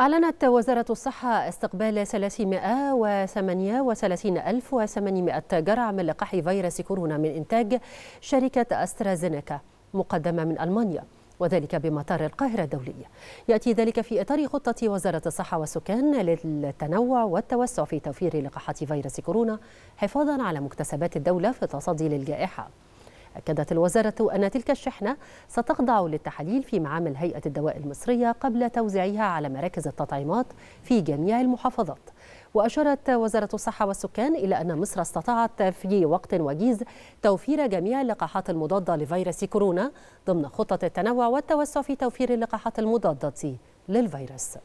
أعلنت وزارة الصحة استقبال 338800 جرعة من لقاح فيروس كورونا من إنتاج شركة أسترازينيكا مقدمة من ألمانيا وذلك بمطار القاهرة الدولي يأتي ذلك في إطار خطة وزارة الصحة والسكان للتنوع والتوسع في توفير لقاحات فيروس كورونا حفاظا على مكتسبات الدولة في التصدي للجائحة أكدت الوزارة أن تلك الشحنة ستخضع للتحاليل في معامل هيئة الدواء المصرية قبل توزيعها على مراكز التطعيمات في جميع المحافظات وأشارت وزارة الصحة والسكان إلى أن مصر استطاعت في وقت وجيز توفير جميع اللقاحات المضادة لفيروس كورونا ضمن خطة التنوع والتوسع في توفير اللقاحات المضادة للفيروس